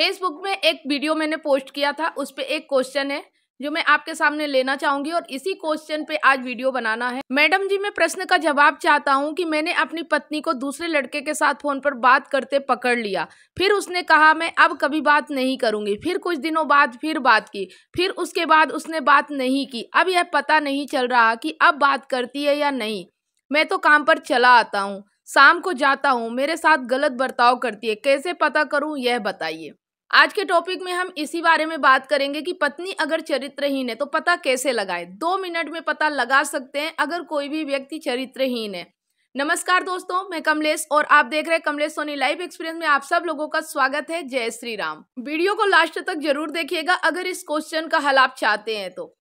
Facebook में एक video मैंने पोस्ट किया था उस पर एक क्वेश्चन है जो मैं आपके सामने लेना चाहूंगी और इसी क्वेश्चन पे आज वीडियो बनाना है मैडम जी मैं प्रश्न का जवाब चाहता हूँ कि मैंने अपनी पत्नी को दूसरे लड़के के साथ फोन पर बात करते पकड़ लिया फिर उसने कहा मैं अब कभी बात नहीं करूंगी फिर कुछ दिनों बाद फिर बात की फिर उसके बाद उसने बात नहीं की अब यह पता नहीं चल रहा कि अब बात करती है या नहीं मैं तो काम पर चला आता हूँ शाम को जाता हूँ मेरे साथ गलत बर्ताव करती है कैसे पता करूँ यह बताइए आज के टॉपिक में हम इसी बारे में बात करेंगे कि पत्नी अगर चरित्रहीन है तो पता कैसे लगाए दो मिनट में पता लगा सकते हैं अगर कोई भी व्यक्ति चरित्रहीन है नमस्कार दोस्तों मैं कमलेश और आप देख रहे हैं कमलेश सोनी लाइव एक्सपीरियंस में आप सब लोगों का स्वागत है जय श्री राम वीडियो को लास्ट तक जरूर देखिएगा अगर इस क्वेश्चन का हल आप चाहते हैं तो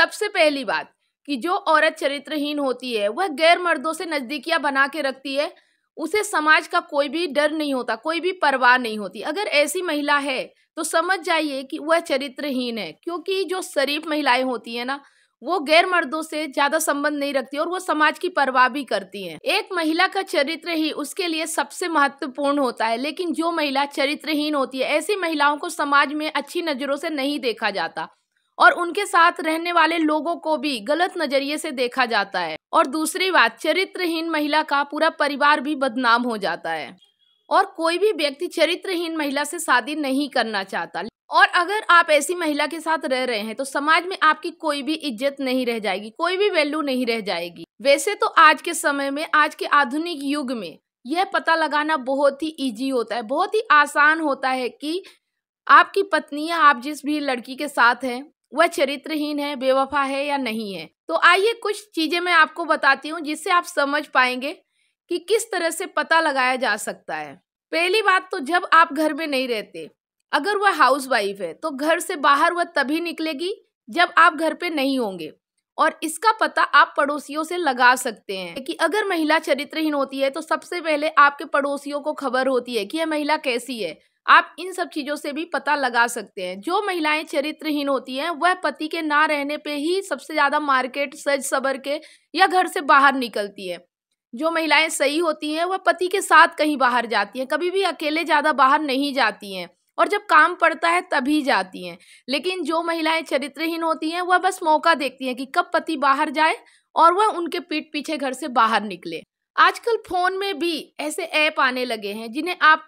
सबसे पहली बात कि जो औरत चरित्रहीन होती है वह गैर मर्दों से नजदीकियां बना के रखती है उसे समाज का कोई भी डर नहीं होता कोई भी परवाह नहीं होती अगर ऐसी महिला है तो समझ जाइए कि वह चरित्रहीन है क्योंकि जो शरीफ महिलाएं होती है ना वो गैर मर्दों से ज्यादा संबंध नहीं रखती और वो समाज की परवाह भी करती हैं। एक महिला का चरित्र ही उसके लिए सबसे महत्वपूर्ण होता है लेकिन जो महिला चरित्रहीन होती है ऐसी महिलाओं को समाज में अच्छी नजरों से नहीं देखा जाता और उनके साथ रहने वाले लोगों को भी गलत नजरिए से देखा जाता है और दूसरी बात चरित्रहीन महिला का पूरा परिवार भी बदनाम हो जाता है और कोई भी व्यक्ति चरित्रहीन महिला से शादी नहीं करना चाहता और अगर आप ऐसी महिला के साथ रह रहे हैं तो समाज में आपकी कोई भी इज्जत नहीं रह जाएगी कोई भी वैल्यू नहीं रह जाएगी वैसे तो आज के समय में आज के आधुनिक युग में यह पता लगाना बहुत ही इजी होता है बहुत ही आसान होता है कि आपकी पत्नी या आप जिस भी लड़की के साथ हैं वह चरित्रहीन है बेवफा है या नहीं है तो आइए कुछ चीजें मैं आपको बताती हूँ जिससे आप समझ पाएंगे कि किस तरह से पता लगाया जा सकता है पहली बात तो जब आप घर में नहीं रहते अगर वह हाउस वाइफ है तो घर से बाहर वह तभी निकलेगी जब आप घर पे नहीं होंगे और इसका पता आप पड़ोसियों से लगा सकते हैं कि अगर महिला चरित्रहीन होती है तो सबसे पहले आपके पड़ोसियों को खबर होती है कि यह महिला कैसी है आप इन सब चीज़ों से भी पता लगा सकते हैं जो महिलाएं चरित्रहीन होती हैं वह पति के ना रहने पे ही सबसे ज़्यादा मार्केट सज सबर के या घर से बाहर निकलती हैं जो महिलाएं सही होती हैं वह पति के साथ कहीं बाहर जाती हैं कभी भी अकेले ज़्यादा बाहर नहीं जाती हैं और जब काम पड़ता है तभी जाती हैं लेकिन जो महिलाएं चरित्रहीन होती हैं वह बस मौका देखती हैं कि कब पति बाहर जाए और वह उनके पीठ पीछे घर से बाहर निकले आजकल फ़ोन में भी ऐसे ऐप आने लगे हैं जिन्हें आप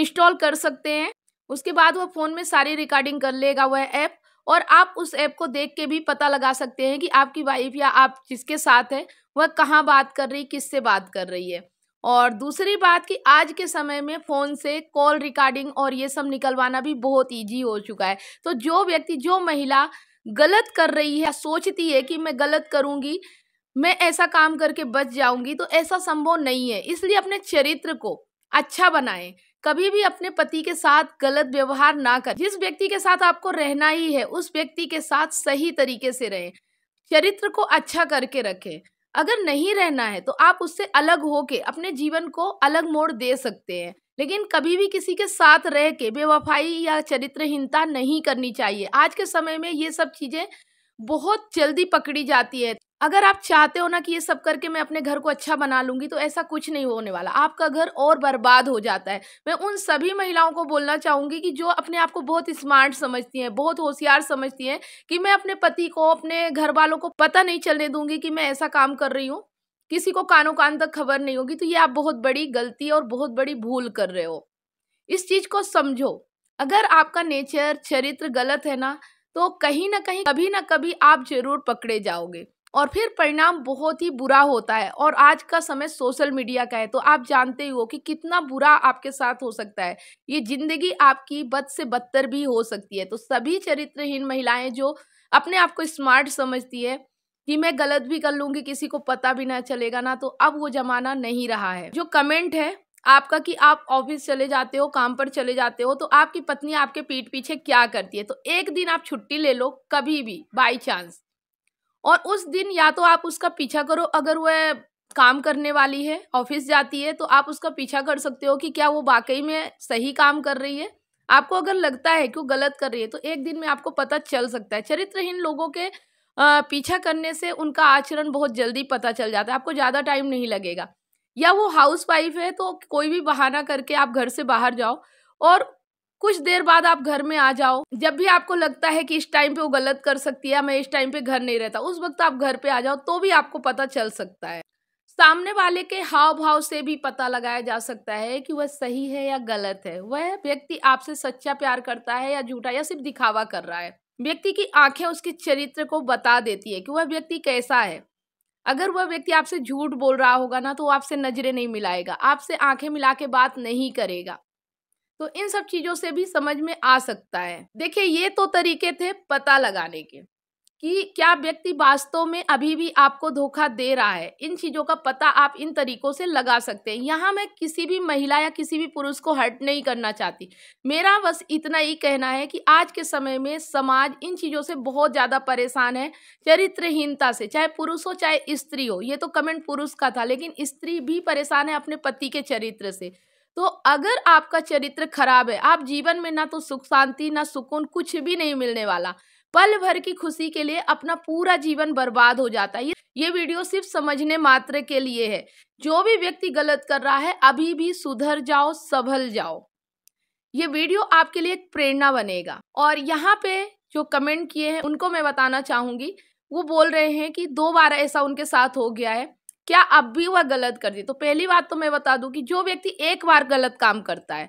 इंस्टॉल कर सकते हैं उसके बाद वो फ़ोन में सारी रिकॉर्डिंग कर लेगा वह ऐप और आप उस ऐप को देख के भी पता लगा सकते हैं कि आपकी वाइफ या आप जिसके साथ हैं वह कहाँ बात कर रही किस से बात कर रही है और दूसरी बात कि आज के समय में फ़ोन से कॉल रिकॉर्डिंग और ये सब निकलवाना भी बहुत ईजी हो चुका है तो जो व्यक्ति जो महिला गलत कर रही है सोचती है कि मैं गलत करूँगी मैं ऐसा काम करके बच जाऊंगी तो ऐसा संभव नहीं है इसलिए अपने चरित्र को अच्छा बनाएं कभी भी अपने पति के साथ गलत व्यवहार ना करें जिस व्यक्ति के साथ आपको रहना ही है उस व्यक्ति के साथ सही तरीके से रहें चरित्र को अच्छा करके रखें अगर नहीं रहना है तो आप उससे अलग होके अपने जीवन को अलग मोड़ दे सकते हैं लेकिन कभी भी किसी के साथ रह के बेवफाई या चरित्रहीनता नहीं करनी चाहिए आज के समय में ये सब चीज़ें बहुत जल्दी पकड़ी जाती है अगर आप चाहते हो ना कि ये सब करके मैं अपने घर को अच्छा बना लूँगी तो ऐसा कुछ नहीं होने वाला आपका घर और बर्बाद हो जाता है मैं उन सभी महिलाओं को बोलना चाहूँगी कि जो अपने आप को बहुत स्मार्ट समझती हैं बहुत होशियार समझती हैं कि मैं अपने पति को अपने घर वालों को पता नहीं चलने दूँगी कि मैं ऐसा काम कर रही हूँ किसी को कानों कान तक खबर नहीं होगी तो ये आप बहुत बड़ी गलती और बहुत बड़ी भूल कर रहे हो इस चीज़ को समझो अगर आपका नेचर चरित्र गलत है ना तो कहीं ना कहीं कभी ना कभी आप जरूर पकड़े जाओगे और फिर परिणाम बहुत ही बुरा होता है और आज का समय सोशल मीडिया का है तो आप जानते ही हो कि कितना बुरा आपके साथ हो सकता है ये जिंदगी आपकी बद से बदतर भी हो सकती है तो सभी चरित्रहीन महिलाएं जो अपने आप को स्मार्ट समझती है कि मैं गलत भी कर लूँगी किसी को पता भी ना चलेगा ना तो अब वो ज़माना नहीं रहा है जो कमेंट है आपका कि आप ऑफिस चले जाते हो काम पर चले जाते हो तो आपकी पत्नी आपके पीठ पीछे क्या करती है तो एक दिन आप छुट्टी ले लो कभी भी बाई चांस और उस दिन या तो आप उसका पीछा करो अगर वह काम करने वाली है ऑफिस जाती है तो आप उसका पीछा कर सकते हो कि क्या वो वाकई में सही काम कर रही है आपको अगर लगता है कि वो गलत कर रही है तो एक दिन में आपको पता चल सकता है चरित्रहीन लोगों के पीछा करने से उनका आचरण बहुत जल्दी पता चल जाता है आपको ज़्यादा टाइम नहीं लगेगा या वो हाउस वाइफ है तो कोई भी बहाना करके आप घर से बाहर जाओ और कुछ देर बाद आप घर में आ जाओ जब भी आपको लगता है कि इस टाइम पे वो गलत कर सकती है मैं इस टाइम पे घर नहीं रहता उस वक्त आप घर पे आ जाओ तो भी आपको पता चल सकता है सामने वाले के हाव भाव से भी पता लगाया जा सकता है कि वह सही है या गलत है वह व्यक्ति आपसे सच्चा प्यार करता है या झूठा या सिर्फ दिखावा कर रहा है व्यक्ति की आंखें उसके चरित्र को बता देती है कि वह व्यक्ति कैसा है अगर वह व्यक्ति आपसे झूठ बोल रहा होगा ना तो आपसे नजरें नहीं मिलाएगा आपसे आंखें मिला के बात नहीं करेगा तो इन सब चीजों से भी समझ में आ सकता है देखिए ये तो तरीके थे पता लगाने के कि क्या व्यक्ति वास्तव में अभी भी आपको धोखा दे रहा है इन चीज़ों का पता आप इन तरीकों से लगा सकते हैं यहाँ मैं किसी भी महिला या किसी भी पुरुष को हर्ट नहीं करना चाहती मेरा बस इतना ही कहना है कि आज के समय में समाज इन चीज़ों से बहुत ज़्यादा परेशान है चरित्रहीनता से चाहे पुरुष हो चाहे स्त्री हो ये तो कमेंट पुरुष का था लेकिन स्त्री भी परेशान है अपने पति के चरित्र से तो अगर आपका चरित्र खराब है आप जीवन में ना तो सुख शांति ना सुकून कुछ भी नहीं मिलने वाला पल भर की खुशी के लिए अपना पूरा जीवन बर्बाद हो जाता है ये वीडियो सिर्फ समझने मात्र के लिए है जो भी व्यक्ति गलत कर रहा है अभी भी सुधर जाओ संभल जाओ ये वीडियो आपके लिए एक प्रेरणा बनेगा और यहाँ पे जो कमेंट किए हैं उनको मैं बताना चाहूंगी वो बोल रहे हैं कि दो बार ऐसा उनके साथ हो गया है क्या अब भी वह गलत करती तो पहली बात तो मैं बता दूं कि जो व्यक्ति एक बार गलत काम करता है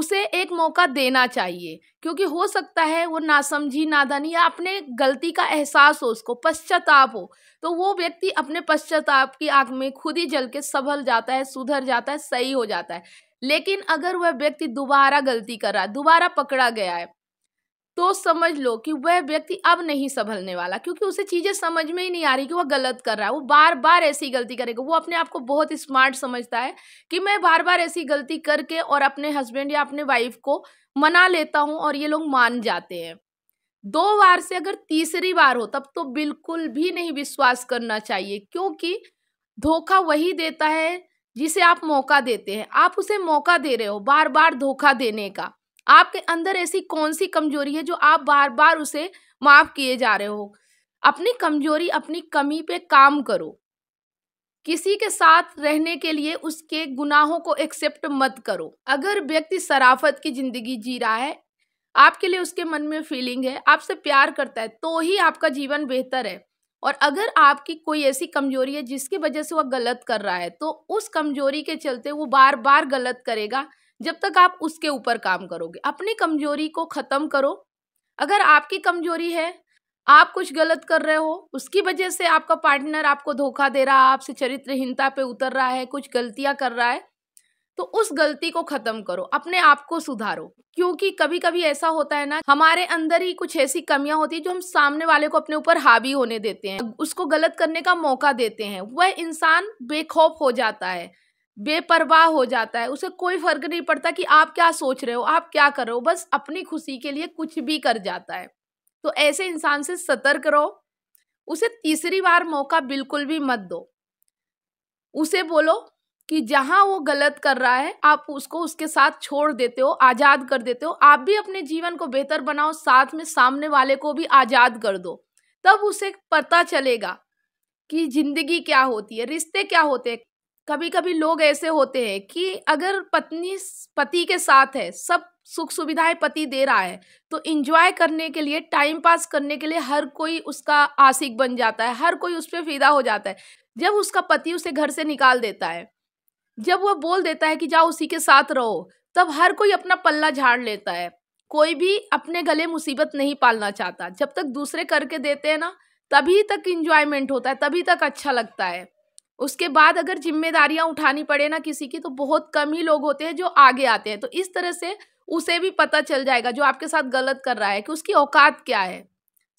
उसे एक मौका देना चाहिए क्योंकि हो सकता है वो नासमझी नादानी या अपने गलती का एहसास हो उसको पश्चाताप हो तो वो व्यक्ति अपने पश्चाताप की आग में खुद ही जल के संभल जाता है सुधर जाता है सही हो जाता है लेकिन अगर वह व्यक्ति दोबारा गलती कर रहा है दोबारा पकड़ा गया है तो समझ लो कि वह व्यक्ति अब नहीं संभलने वाला क्योंकि उसे चीज़ें समझ में ही नहीं आ रही कि वह गलत कर रहा है वो बार बार ऐसी गलती करेगा वो अपने आप को बहुत स्मार्ट समझता है कि मैं बार बार ऐसी गलती करके और अपने हस्बैंड या अपने वाइफ को मना लेता हूँ और ये लोग मान जाते हैं दो बार से अगर तीसरी बार हो तब तो बिल्कुल भी नहीं विश्वास करना चाहिए क्योंकि धोखा वही देता है जिसे आप मौका देते हैं आप उसे मौका दे रहे हो बार बार धोखा देने का आपके अंदर ऐसी कौन सी कमजोरी है जो आप बार बार उसे माफ किए जा रहे हो अपनी कमजोरी अपनी कमी पे काम करो किसी के साथ रहने के लिए उसके गुनाहों को एक्सेप्ट मत करो अगर व्यक्ति सराफत की जिंदगी जी रहा है आपके लिए उसके मन में फीलिंग है आपसे प्यार करता है तो ही आपका जीवन बेहतर है और अगर आपकी कोई ऐसी कमजोरी है जिसकी वजह से वह गलत कर रहा है तो उस कमजोरी के चलते वो बार बार गलत करेगा जब तक आप उसके ऊपर काम करोगे अपनी कमजोरी को ख़त्म करो अगर आपकी कमजोरी है आप कुछ गलत कर रहे हो उसकी वजह से आपका पार्टनर आपको धोखा दे रहा है आपसे चरित्रहीनता पे उतर रहा है कुछ गलतियां कर रहा है तो उस गलती को ख़त्म करो अपने आप को सुधारो क्योंकि कभी कभी ऐसा होता है ना हमारे अंदर ही कुछ ऐसी कमियां होती है जो हम सामने वाले को अपने ऊपर हावी होने देते हैं उसको गलत करने का मौका देते हैं वह इंसान बेखौफ हो जाता है बेपरवाह हो जाता है उसे कोई फर्क नहीं पड़ता कि आप क्या सोच रहे हो आप क्या कर रहे हो बस अपनी खुशी के लिए कुछ भी कर जाता है तो ऐसे इंसान से सतर्क रहो उसे तीसरी बार मौका बिल्कुल भी मत दो उसे बोलो कि जहाँ वो गलत कर रहा है आप उसको उसके साथ छोड़ देते हो आज़ाद कर देते हो आप भी अपने जीवन को बेहतर बनाओ साथ में सामने वाले को भी आज़ाद कर दो तब उसे पता चलेगा कि जिंदगी क्या होती है रिश्ते क्या होते हैं कभी कभी लोग ऐसे होते हैं कि अगर पत्नी पति के साथ है सब सुख सुविधाएं पति दे रहा है तो इंजॉय करने के लिए टाइम पास करने के लिए हर कोई उसका आशिक बन जाता है हर कोई उस पर फिदा हो जाता है जब उसका पति उसे घर से निकाल देता है जब वह बोल देता है कि जाओ उसी के साथ रहो तब हर कोई अपना पल्ला झाड़ लेता है कोई भी अपने गले मुसीबत नहीं पालना चाहता जब तक दूसरे करके देते हैं ना तभी तक इंजॉयमेंट होता है तभी तक अच्छा लगता है उसके बाद अगर जिम्मेदारियां उठानी पड़े ना किसी की तो बहुत कम ही लोग होते हैं जो आगे आते हैं तो इस तरह से उसे भी पता चल जाएगा जो आपके साथ गलत कर रहा है कि उसकी औकात क्या है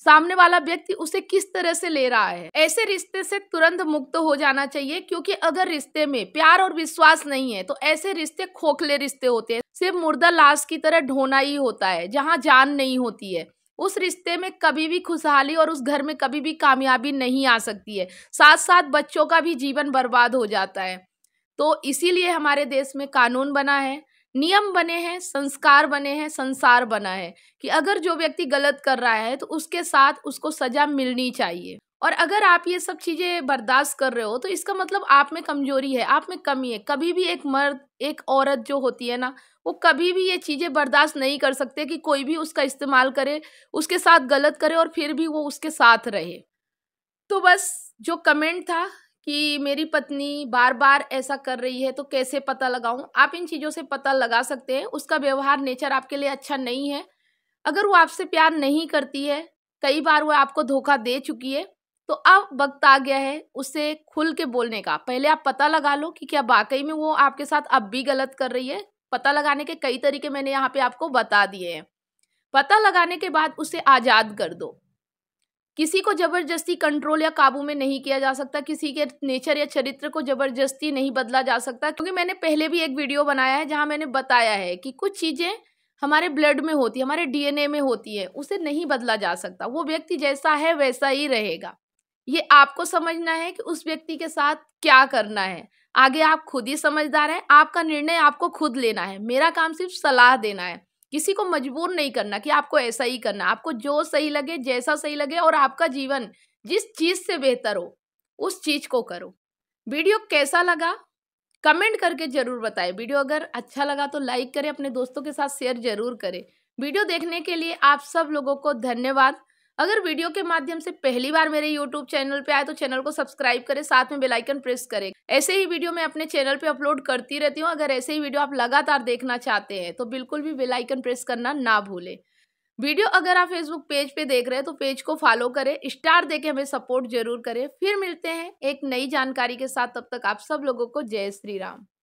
सामने वाला व्यक्ति उसे किस तरह से ले रहा है ऐसे रिश्ते से तुरंत मुक्त हो जाना चाहिए क्योंकि अगर रिश्ते में प्यार और विश्वास नहीं है तो ऐसे रिश्ते खोखले रिश्ते होते हैं सिर्फ मुर्दा लाश की तरह ढोना ही होता है जहाँ जान नहीं होती है उस रिश्ते में कभी भी खुशहाली और उस घर में कभी भी कामयाबी नहीं आ सकती है साथ साथ बच्चों का भी जीवन बर्बाद हो जाता है तो इसीलिए हमारे देश में कानून बना है नियम बने हैं संस्कार बने हैं संसार बना है कि अगर जो व्यक्ति गलत कर रहा है तो उसके साथ उसको सजा मिलनी चाहिए और अगर आप ये सब चीज़ें बर्दाश्त कर रहे हो तो इसका मतलब आप में कमजोरी है आप में कमी है कभी भी एक मर्द एक औरत जो होती है ना वो कभी भी ये चीज़ें बर्दाश्त नहीं कर सकते कि कोई भी उसका इस्तेमाल करे उसके साथ गलत करे और फिर भी वो उसके साथ रहे तो बस जो कमेंट था कि मेरी पत्नी बार बार ऐसा कर रही है तो कैसे पता लगाऊं आप इन चीज़ों से पता लगा सकते हैं उसका व्यवहार नेचर आपके लिए अच्छा नहीं है अगर वो आपसे प्यार नहीं करती है कई बार वह आपको धोखा दे चुकी है तो अब वक्त आ गया है उसे खुल के बोलने का पहले आप पता लगा लो कि क्या वाकई में वो आपके साथ अब भी गलत कर रही है पता लगाने के कई तरीके मैंने यहाँ पे आपको बता दिए हैं पता लगाने के बाद उसे आज़ाद कर दो किसी को ज़बरदस्ती कंट्रोल या काबू में नहीं किया जा सकता किसी के नेचर या चरित्र को ज़बरदस्ती नहीं बदला जा सकता क्योंकि मैंने पहले भी एक वीडियो बनाया है जहाँ मैंने बताया है कि कुछ चीज़ें हमारे ब्लड में होती है हमारे डीएनए में होती है उसे नहीं बदला जा सकता वो व्यक्ति जैसा है वैसा ही रहेगा ये आपको समझना है कि उस व्यक्ति के साथ क्या करना है आगे आप खुद ही समझदार हैं आपका निर्णय आपको खुद लेना है मेरा काम सिर्फ सलाह देना है किसी को मजबूर नहीं करना कि आपको ऐसा ही करना आपको जो सही लगे जैसा सही लगे और आपका जीवन जिस चीज़ से बेहतर हो उस चीज़ को करो वीडियो कैसा लगा कमेंट करके ज़रूर बताएं वीडियो अगर अच्छा लगा तो लाइक करें अपने दोस्तों के साथ शेयर ज़रूर करें वीडियो देखने के लिए आप सब लोगों को धन्यवाद अगर वीडियो के माध्यम से पहली बार मेरे यूट्यूब चैनल पे आए तो चैनल को सब्सक्राइब करें साथ में बेलाइकन प्रेस करें ऐसे ही वीडियो मैं अपने चैनल पे अपलोड करती रहती हूँ अगर ऐसे ही वीडियो आप लगातार देखना चाहते हैं तो बिल्कुल भी बेलाइकन प्रेस करना ना भूलें वीडियो अगर आप फेसबुक पेज पे देख रहे हैं तो पेज को फॉलो करें स्टार दे के हमें सपोर्ट जरूर करें फिर मिलते हैं एक नई जानकारी के साथ तब तक आप सब लोगों को जय श्री राम